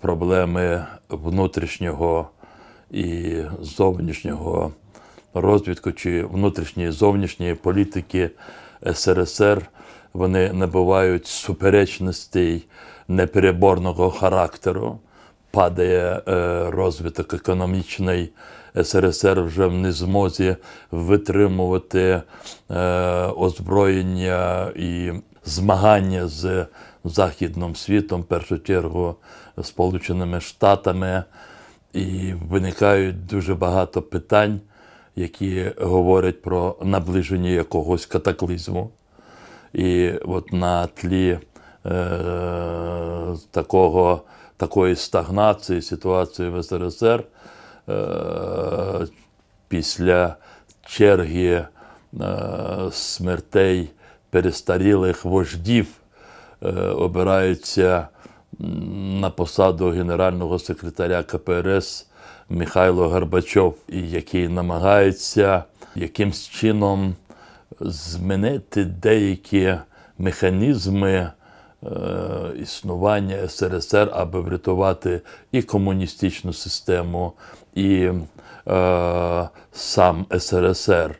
проблеми внутрішнього і зовнішнього розвитку чи внутрішньої і зовнішньої політики СРСР. Вони набувають суперечностей непереборного характеру. Падає е, розвиток економічний СРСР вже в незмозі витримувати е, озброєння і змагання з західним світом, в першу чергу Сполученими Штатами, і виникають дуже багато питань, які говорять про наближення якогось катаклізму. І от на тлі е, такого, такої стагнації ситуації в СРСР е, після черги е, смертей перестарілих вождів е, обираються на посаду генерального секретаря КПРС Михайло Горбачов, який намагається якимсь чином змінити деякі механізми. Е, існування СРСР, аби врятувати і комуністичну систему, і е, сам СРСР.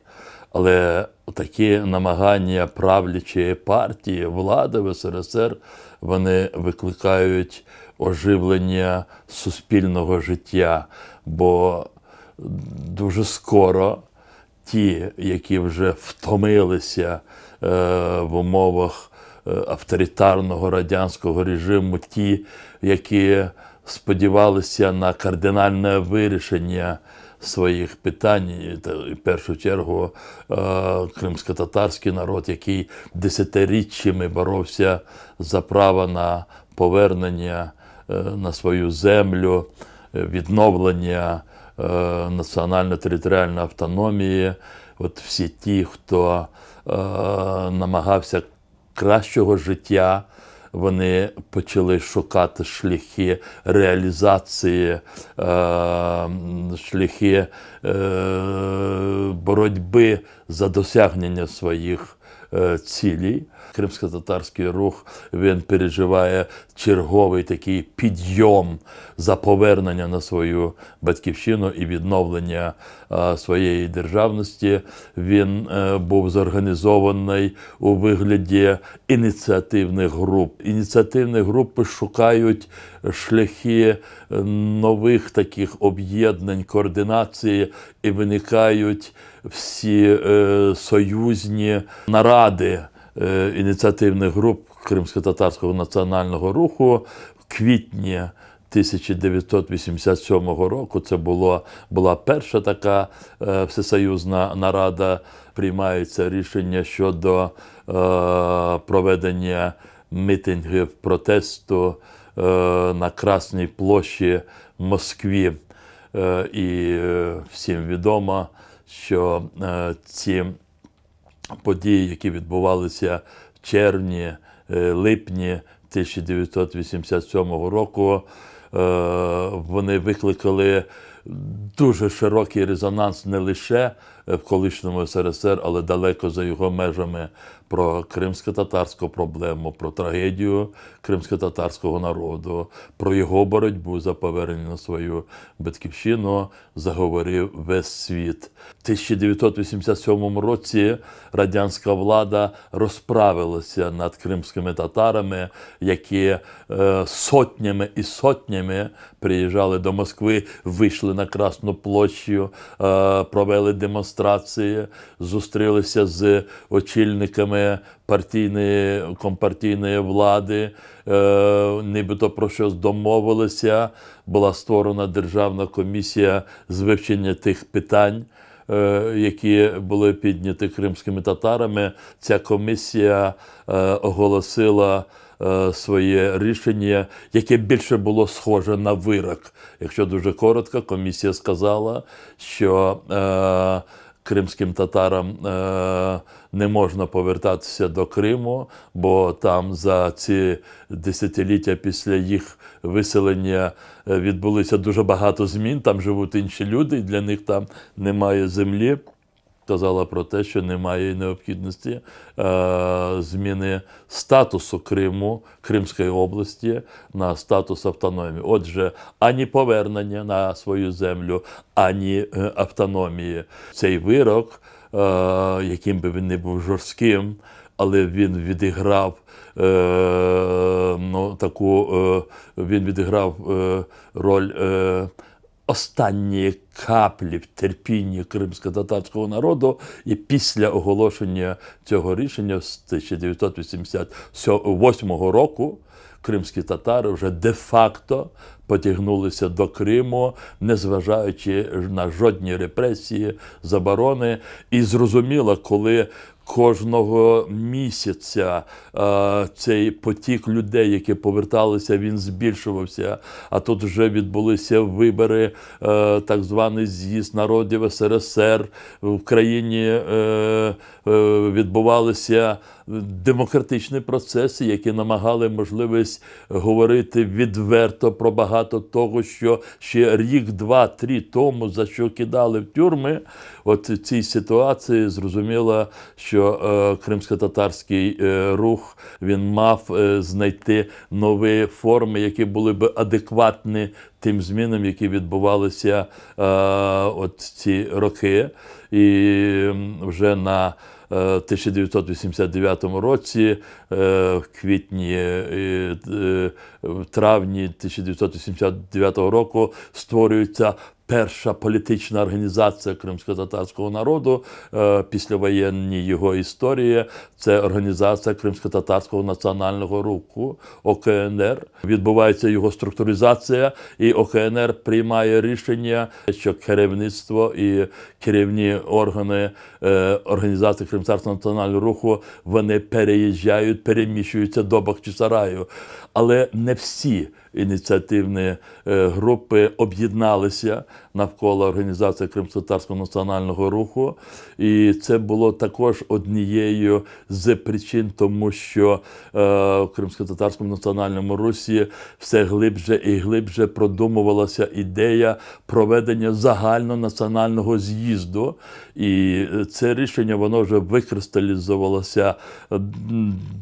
Але такі намагання правлячої партії влади в СРСР вони викликають оживлення суспільного життя, бо дуже скоро ті, які вже втомилися е, в умовах е, авторитарного радянського режиму, ті, які сподівалися на кардинальне вирішення своїх питань, в першу чергу е, кримсько-татарський народ, який десятиріччями боровся за право на повернення е, на свою землю, відновлення е, національно-територіальної автономії. От всі ті, хто намагався кращого життя вони почали шукати шляхи реалізації, е, шляхи е, боротьби за досягнення своїх е, цілей. Кримсько-татарський рух він переживає черговий такий підйом за повернення на свою батьківщину і відновлення своєї державності. Він е, був зорганізований у вигляді ініціативних груп. Ініціативні групи шукають шляхи е, нових таких об'єднань, координації і виникають всі е, союзні наради. Е, ініціативних груп Кримсько-татарського національного руху в квітні. 1987 року це було, була перша така е, всесоюзна нарада. приймається рішення щодо е, проведення митингів протесту е, на Красній площі в Москві. Е, і е, всім відомо, що ці події, які відбувалися в червні, е, липні 1987 року, е, вони викликали дуже широкий резонанс не лише Е, в колишньому СРСР, але далеко за його межами про кримсько-татарську проблему, про трагедію кримсько-татарського народу, про його боротьбу за повернення на свою батьківщину заговорив весь світ. В 1987 році радянська влада розправилася над кримськими татарами, які е, сотнями і сотнями приїжджали до Москви, вийшли на Красну площу, е, провели демонстрацію демонстрації, зустрілися з очільниками партійної компартійної влади, е, нібито про щось домовилися. Була створена державна комісія з вивчення тих питань. Е, які були підняті кримськими татарами, ця комісія е, оголосила е, своє рішення, яке більше було схоже на вирок. Якщо дуже коротко, комісія сказала, що Кримським татарам е, не можна повертатися до Криму, бо там за ці десятиліття після їх виселення е, відбулися дуже багато змін. Там живуть інші люди, і для них там немає землі казала про те, що немає необхідності е, зміни статусу Криму, Кримської області на статус автономії. Отже, ані повернення на свою землю, ані е, автономії. Цей вирок, е, яким би він не був жорстким, але він відіграв ну, таку, він відіграв роль останні каплі в терпінні кримсько-татарського народу, і після оголошення цього рішення з 1988 року. Кримські татари вже де-факто потягнулися до Криму, незважаючи на жодні репресії, заборони. І зрозуміло, коли Кожного місяця а, е, цей потік людей, які поверталися, він збільшувався. А тут вже відбулися вибори, а, е, так званий з'їзд народів СРСР в країні а, е, відбувалися демократичні процеси, які намагали можливість говорити відверто про багато того, що ще рік, два-три тому за що кидали в тюрми. От в цій ситуації зрозуміло, що е, кримсько-татарський е, рух він мав е, знайти нові форми, які були б адекватні тим змінам, які відбувалися от ці роки, і вже на 1989 році, е, в квітні е, е, в травні 1989 року створюється перша політична організація кримсько-татарського народу, е, післявоєнні його історії. Це організація Кримсько-татарського національного руху ОКНР. Відбувається його структуризація, і ОКНР приймає рішення, що керівництво і керівні органи е, організації Кримсько-татарського національного руху вони переїжджають, переміщуються до Бахчисараю. але не всі ініціативні е, групи об'єдналися навколо організації Кримськотарського національного руху. І це було також однією з причин, тому що е, в Кримськотатарському національному русі все глибше і глибше продумувалася ідея проведення загальнонаціонального з'їзду. І це рішення воно вже викристалізувалося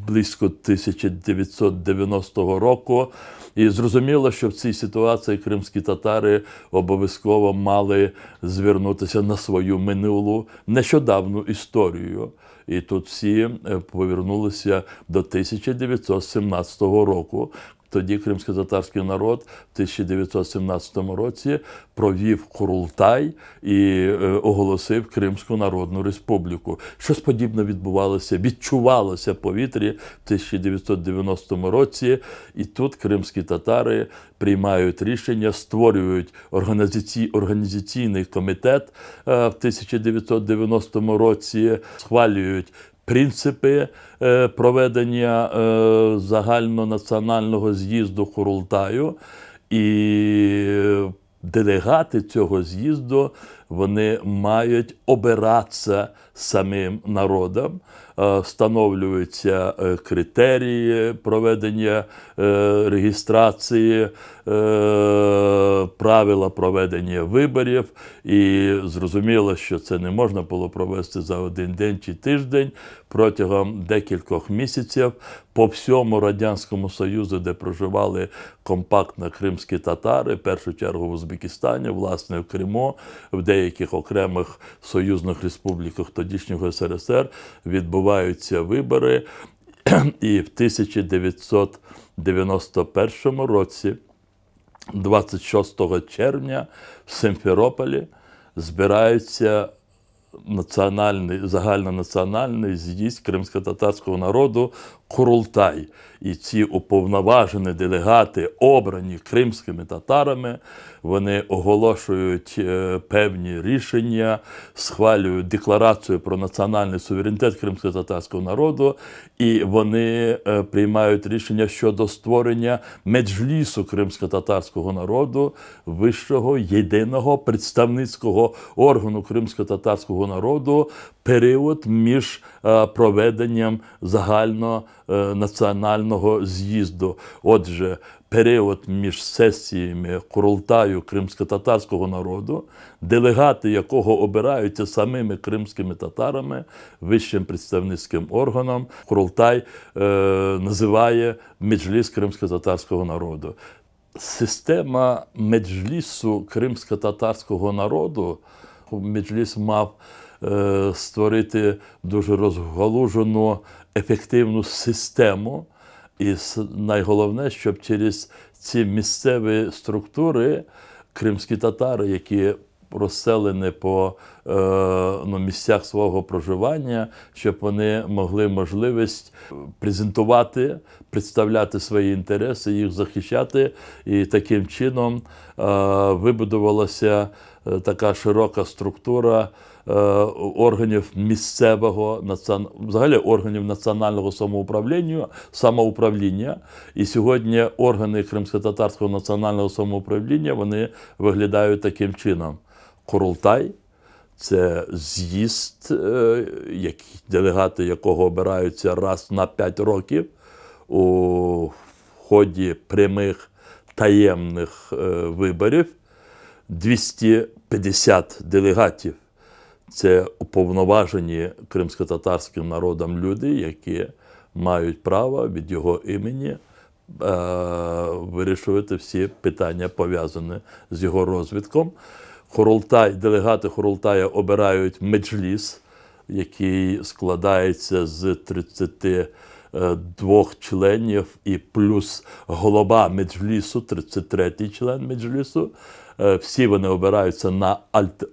близько 1990 року. І зрозуміло, що в цій ситуації кримські татари обов'язково мали звернутися на свою минулу нещодавну історію. І тут всі е, повернулися до 1917 року, тоді кримсько народ в 1917 році провів Курултай і е, оголосив Кримську Народну Республіку. Щось подібне відбувалося, відчувалося в повітрі в 1990 році. І тут кримські татари приймають рішення, створюють організаційний комітет е, в 1990 році, схвалюють принципи е, проведення е, загальнонаціонального з'їзду Хурултаю. І делегати цього з'їзду вони мають обиратися самим народом. Е, встановлюються е, критерії проведення е, регістрації, правила проведення виборів. І зрозуміло, що це не можна було провести за один день чи тиждень протягом декількох місяців по всьому Радянському Союзу, де проживали компактно кримські татари, в першу чергу в Узбекистані, власне, в Криму, в деяких окремих союзних республіках тодішнього СРСР відбувалися відбуваються вибори, і в 1991 році, 26 червня, в Симферополі збираються національний загальнонаціональний з'їзд кримсько-татарського народу Курултай. І ці уповноважені делегати, обрані кримськими татарами, вони оголошують е, певні рішення, схвалюють декларацію про національний суверенітет кримсько-татарського народу, і вони е, приймають рішення щодо створення меджлісу кримсько-татарського народу, вищого єдиного представницького органу кримсько-татарського народу період між е, проведенням загальнонаціонального е, з'їзду. Отже, період між сесіями Курултаю кримсько-татарського народу, делегати якого обираються самими кримськими татарами, вищим представницьким органом, Курултай е, називає меджліс кримсько-татарського народу. Система меджлісу кримсько-татарського народу меджліс мав Е, створити дуже розгалужену ефективну систему. І найголовне, щоб через ці місцеві структури кримські татари, які розселені по е, ну, місцях свого проживання, щоб вони могли можливість презентувати, представляти свої інтереси, їх захищати. І таким чином е, вибудувалася така широка структура. Е, органів місцевого взагалі органів національного самоуправління самоуправління. І сьогодні органи кримськотатарського національного самоуправління вони виглядають таким чином: Курултай. Це з'їзд, е, делегати якого обираються раз на п'ять років у ході прямих таємних е, виборів. 250 делегатів це уповноважені кримськотатарським народом люди, які мають право від його імені е, вирішувати всі питання, пов'язані з його розвитком. Хорултай, делегати Хорултая обирають меджліс, який складається з 32 членів і плюс голова меджлісу, 33-й член меджлісу. Е, всі вони обираються на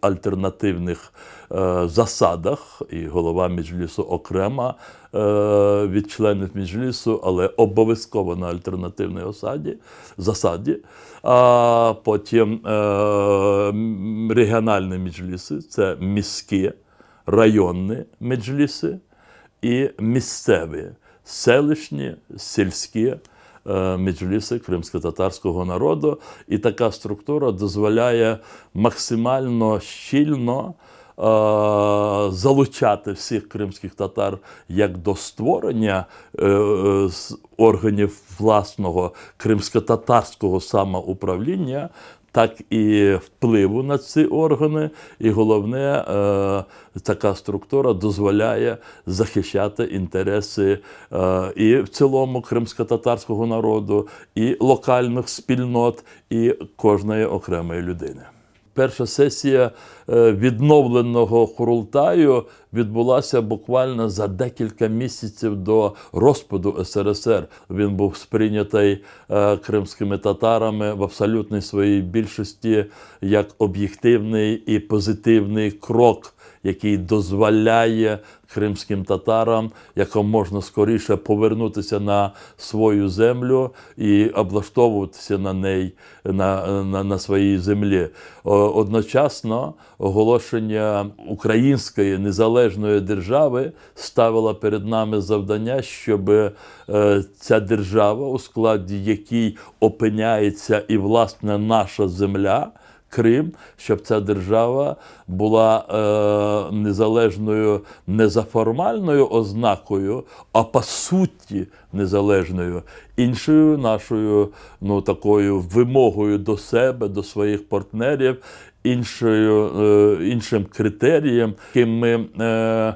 альтернативних е, засадах, і голова Міжлісу окрема е, від членів Міжлісу, але обов'язково на альтернативній осаді, засаді. А потім регіональні міжліси це міські, районні меджліси і місцеві, селищні, сільські. Е, меджліси кримсько-татарського народу, і така структура дозволяє максимально щільно. Е, залучати всіх кримських татар як до створення е, органів власного кримсько-татарського самоуправління, так і впливу на ці органи. І головне, е, така структура дозволяє захищати інтереси е, і в цілому кримсько-татарського народу, і локальних спільнот, і кожної окремої людини. Перша сесія. Е, відновленого Хурултаю відбулася буквально за декілька місяців до розпаду СРСР. Він був сприйнятий е, кримськими татарами в абсолютній своїй більшості як об'єктивний і позитивний крок, який дозволяє кримським татарам якомога можна скоріше повернутися на свою землю і облаштовуватися на неї на, на, на своїй землі. Одночасно оголошення української незалежної держави ставила перед нами завдання, щоб е, ця держава, у складі якій опиняється і власне наша земля. Крим, щоб ця держава була е, незалежною не за формальною ознакою, а по суті незалежною. Іншою нашою ну, такою вимогою до себе, до своїх партнерів іншою, е, іншим критерієм, яким ми е, е,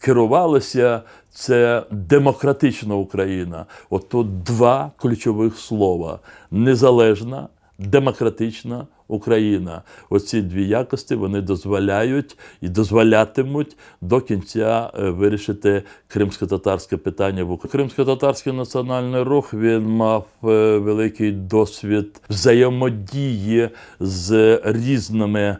керувалися. Це демократична Україна. Ото два ключових слова: незалежна, демократична Україна. Оці дві якості вони дозволяють і дозволятимуть до кінця е, вирішити кримсько-татарське питання в Україні. Кримсько-татарський національний рух він мав е, великий досвід взаємодії з різними е,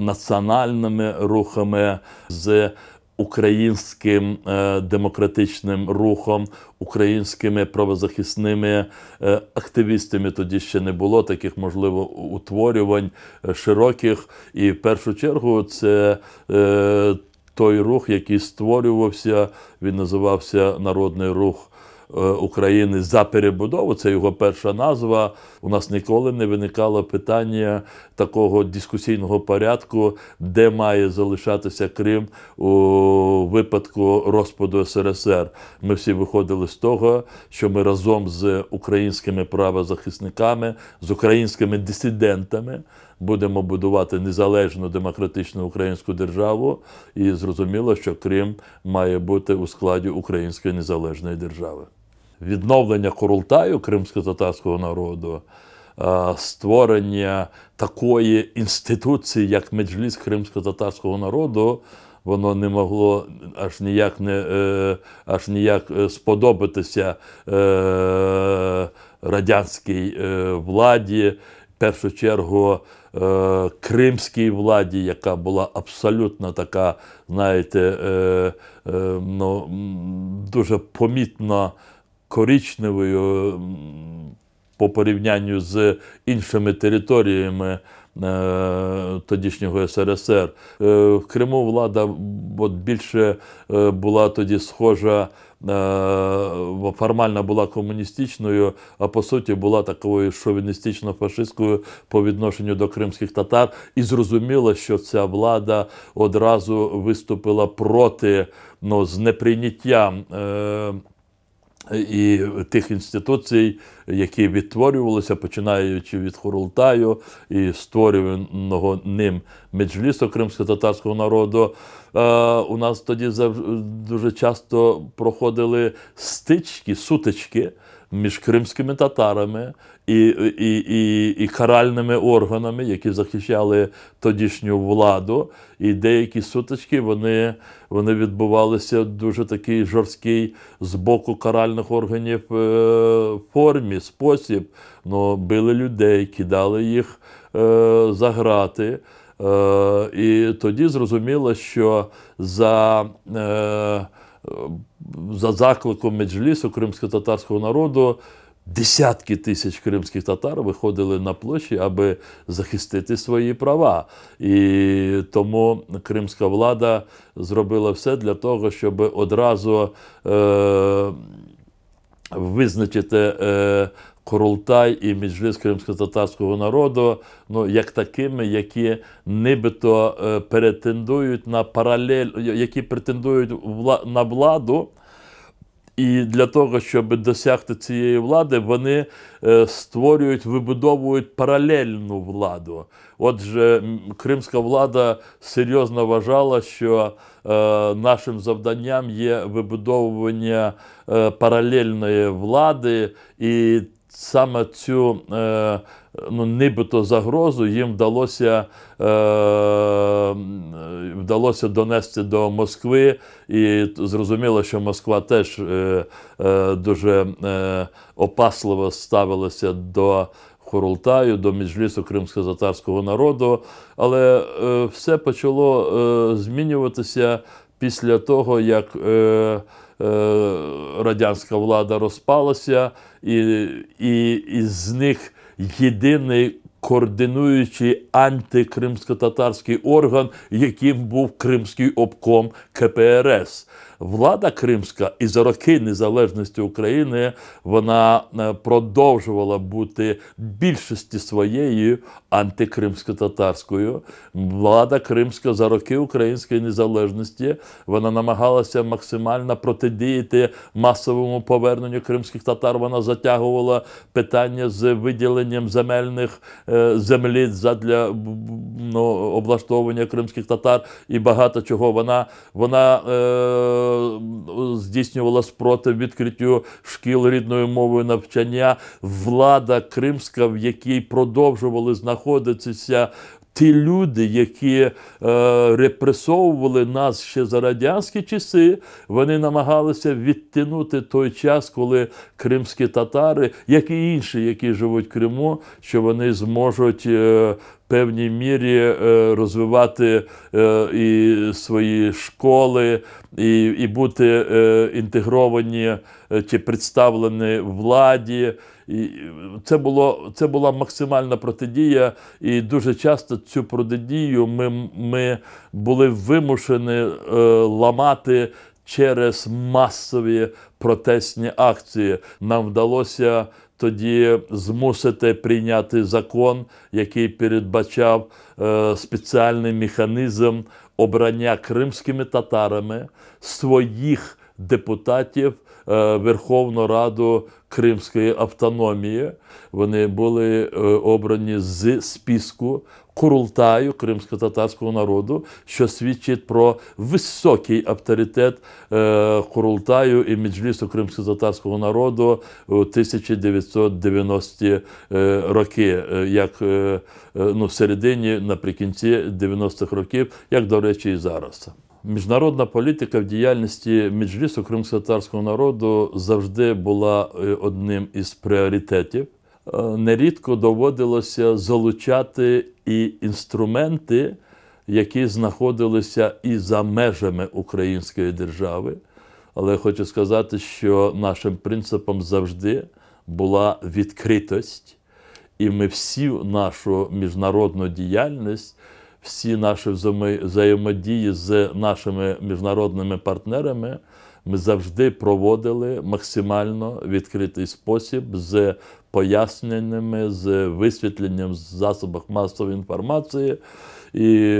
національними рухами. з українським е, демократичним рухом, українськими правозахисними е, активістами тоді ще не було таких можливо утворювань е, широких. І в першу чергу це. Той рух, який створювався, він називався Народний рух Е, України за перебудову, це його перша назва. У нас ніколи не виникало питання такого дискусійного порядку, де має залишатися Крим у випадку розпаду СРСР. Ми всі виходили з того, що ми разом з українськими правозахисниками, з українськими дисидентами. Будемо будувати незалежну демократичну українську державу, і зрозуміло, що Крим має бути у складі Української незалежної держави відновлення Корултаю кримсько-татарського народу, е, створення такої інституції, як меджліс кримсько-татарського народу, воно не могло аж ніяк не е, аж ніяк е, сподобатися радянській владі. В першу чергу кримській владі, яка була абсолютно така, знаєте, ну, дуже помітно коричневою по порівнянню з іншими територіями. Е, тодішнього СРСР е, в Криму влада от більше е, була тоді схожа, формально була комуністичною, а по суті була такою шовіністично-фашистською по відношенню до кримських татар. І зрозуміло, що ця влада одразу виступила проти ну, з неприйняттям і тих інституцій, які відтворювалися, починаючи від Хурултаю і створюваного ним меджлісу кримсько-татарського народу, е, у нас тоді дуже часто проходили стички, сутички між кримськими татарами і і, і, і каральними органами, які захищали тодішню владу, і деякі сутички вони вони відбувалися в дуже такий жорсткий з боку каральних органів е, формі, спосіб. Ну, Били людей, кидали їх е, за грати. Е, і тоді зрозуміло, що за за закликом меджлісу кримсько-татарського народу. Десятки тисяч кримських татар виходили на площі, аби захистити свої права. І тому кримська влада зробила все для того, щоб одразу е, визначити е, Королтай і Меджліс кримсько народу, ну як такими, які нібито е, претендують на паралель, які претендують на владу. І для того, щоб досягти цієї влади, вони е, створюють, вибудовують паралельну владу. Отже, кримська влада серйозно вважала, що е, нашим завданням є вибудовування паралельної влади, і саме цю е, ну, нібито загрозу їм вдалося е, вдалося донести до Москви, і зрозуміло, що Москва теж е, дуже опасливо ставилася до. Хорултаю, до Міжлісу кримсько-татарського народу, але е, все почало е, змінюватися після того, як е, Е, радянська влада розпалася, і, і, і з них єдиний координуючий антикримсько-татарський орган, яким був Кримський обком КПРС влада кримська і за роки незалежності України вона е, продовжувала бути більшості своєю антикримсько-татарською. Влада кримська за роки української незалежності вона намагалася максимально протидіяти масовому поверненню кримських татар. Вона затягувала питання з виділенням земельних е, землі для ну, облаштовування кримських татар і багато чого. Вона вона. Е здійснювала спротив відкриттю шкіл рідною мовою навчання, влада кримська, в якій продовжували знаходитися Ті люди, які е, репресовували нас ще за радянські часи, вони намагалися відтянути той час, коли кримські татари, як і інші, які живуть в Криму, що вони зможуть е, в певній мірі е, розвивати е, і свої школи, і, і бути е, інтегровані. Е, чи представлені владі. І е, Це було, це була максимальна протидія, і дуже часто цю протидію ми ми були вимушені е, ламати через масові протестні акції. Нам вдалося тоді змусити прийняти закон, який передбачав е, спеціальний механізм обрання кримськими татарами своїх депутатів е, Верховну Раду Кримської автономії. Вони були е, обрані з списку Курултаю кримсько-татарського народу, що свідчить про високий авторитет е, Курултаю і Меджлісу кримсько-татарського народу у 1990-ті роки, як ну, в середині наприкінці 90-х років, як до речі, і зараз. Міжнародна політика в діяльності Меджлісу кримськотарського народу завжди була е, одним із пріоритетів. Е, нерідко доводилося залучати і інструменти, які знаходилися і за межами Української держави. Але хочу сказати, що нашим принципом завжди була відкритость, і ми всю нашу міжнародну діяльність всі наші взаємодії з нашими міжнародними партнерами ми завжди проводили максимально відкритий спосіб з поясненнями, з висвітленням в засобах масової інформації. І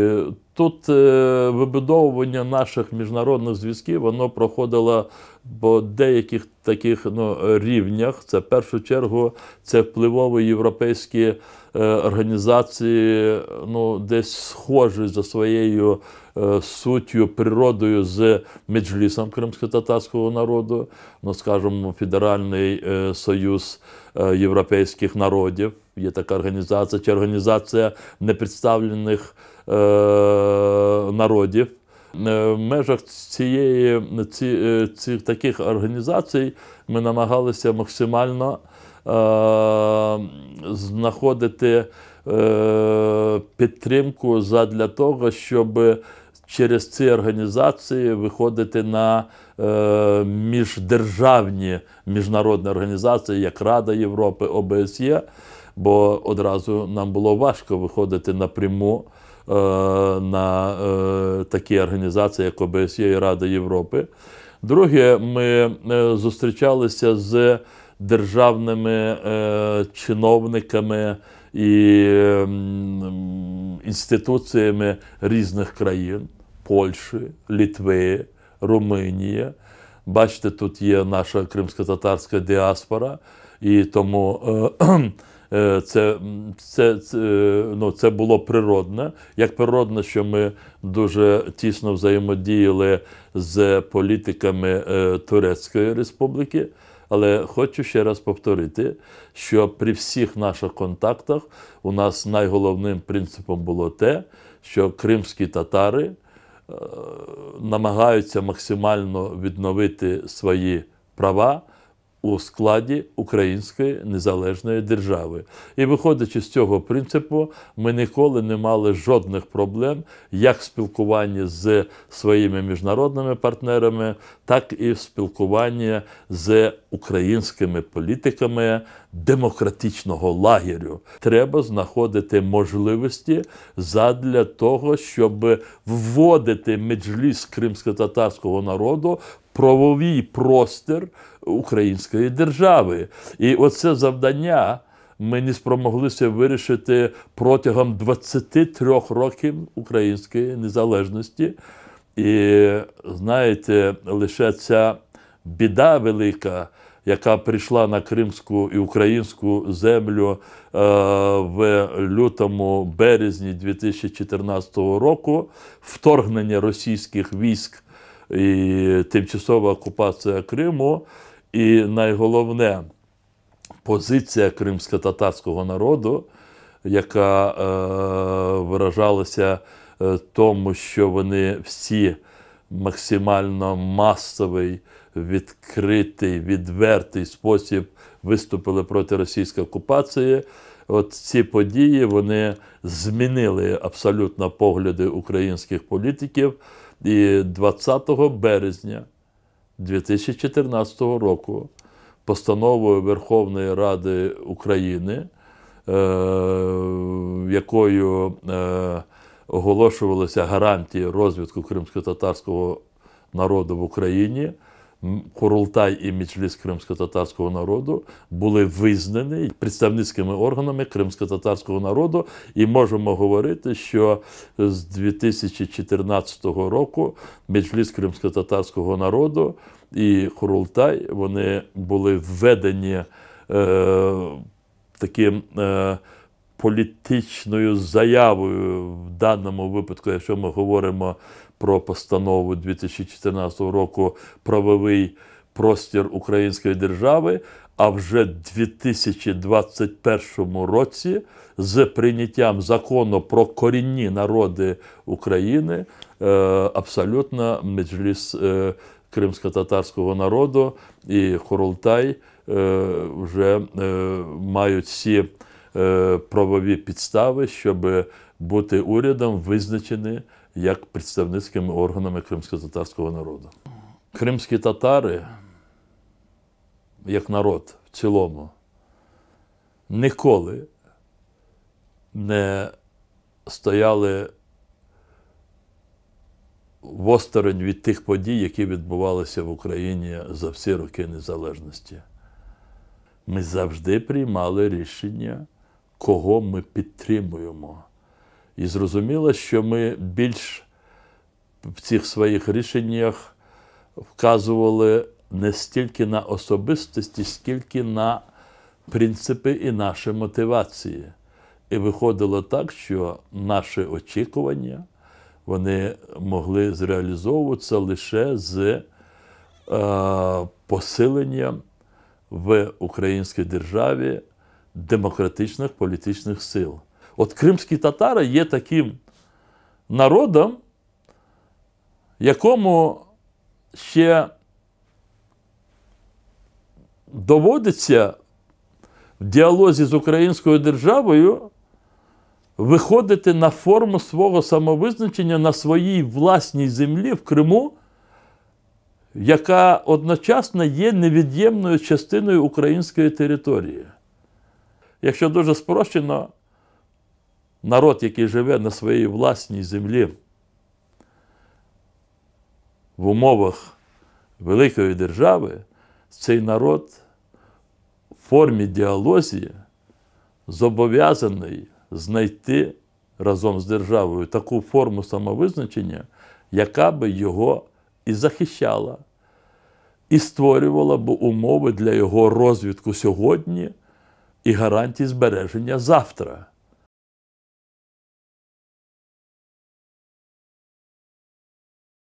тут е, вибудовування наших міжнародних зв'язків воно проходило по деяких таких ну, рівнях. Це в першу чергу це впливові європейські е, організації, ну десь схожі за своєю. Е, суттю, природою з меджлісом кримськотатарського народу, ну скажімо, Федеральний е, Союз е, Європейських народів. Є така організація, чи організація непредставлених народів. В межах цієї ці, цих таких організацій ми намагалися максимально е, знаходити е, підтримку для того, щоб через ці організації виходити на е, міждержавні міжнародні організації, як Рада Європи, ОБСЄ, бо одразу нам було важко виходити напряму е, на е, такі організації, як ОБСЄ і Рада Європи. Друге, ми е, зустрічалися з державними е, чиновниками. І ем, інституціями різних країн. Польщі, Літви, Румунії. Бачите, тут є наша кримсько-татарська діаспора, і тому е, е це це, це, ну, це було природне. Як природно, що ми дуже тісно взаємодіяли з політиками е, Турецької республіки. Але хочу ще раз повторити, що при всіх наших контактах у нас найголовним принципом було те, що кримські татари намагаються максимально відновити свої права у складі Української незалежної держави. І виходячи з цього принципу, ми ніколи не мали жодних проблем як в спілкуванні з своїми міжнародними партнерами, так і спілкування з українськими політиками демократичного лагерю. Треба знаходити можливості задля того, щоб вводити меджліс кримсько-татарського народу. Правовий простір Української держави. І оце завдання ми не спромоглися вирішити протягом 23 років української незалежності. І знаєте, лише ця біда велика, яка прийшла на кримську і українську землю е, в лютому березні 2014 року, вторгнення російських військ і тимчасова окупація Криму, і найголовне позиція кримсько-татарського народу, яка е, виражалася. Е, тому, що вони всі максимально масовий, відкритий, відвертий спосіб виступили проти російської окупації. От ці події вони змінили абсолютно погляди українських політиків. І 20 березня 2014 року постановою Верховної Ради України, е, якою е, оголошувалися гарантії розвитку кримсько-татарського народу в Україні. Курултай і Мічліс кримсько-татарського народу були визнані представницькими органами кримсько-татарського народу, і можемо говорити, що з 2014 року Мічліс кримсько-татарського народу і Курултай вони були введені е, таким. Е, політичною заявою в даному випадку, якщо ми говоримо про постанову 2014 року правовий простір Української держави, а вже в 2021 році з прийняттям закону про корінні народи України е, абсолютно меджліс е, кримсько-татарського народу і Хорултай е, вже мають всі. Е, правові підстави, щоб бути урядом визначені як представницькими органами кримсько-татарського народу. Кримські татари, як народ в цілому, ніколи не стояли восторонь від тих подій, які відбувалися в Україні за всі роки незалежності. Ми завжди приймали рішення кого ми підтримуємо. І зрозуміло, що ми більш в цих своїх рішеннях вказували не стільки на особистості, скільки на принципи і наші мотивації. І виходило так, що наші очікування вони могли зреалізовуватися лише з е, посиленням в українській державі демократичних політичних сил. От кримські татари є таким народом, якому ще доводиться в діалозі з українською державою виходити на форму свого самовизначення на своїй власній землі в Криму, яка одночасно є невід'ємною частиною української території. Якщо дуже спрощено, народ, який живе на своїй власній землі в умовах великої держави, цей народ в формі діалозії зобов'язаний знайти разом з державою таку форму самовизначення, яка би його і захищала, і створювала б умови для його розвитку сьогодні і гарантії збереження завтра.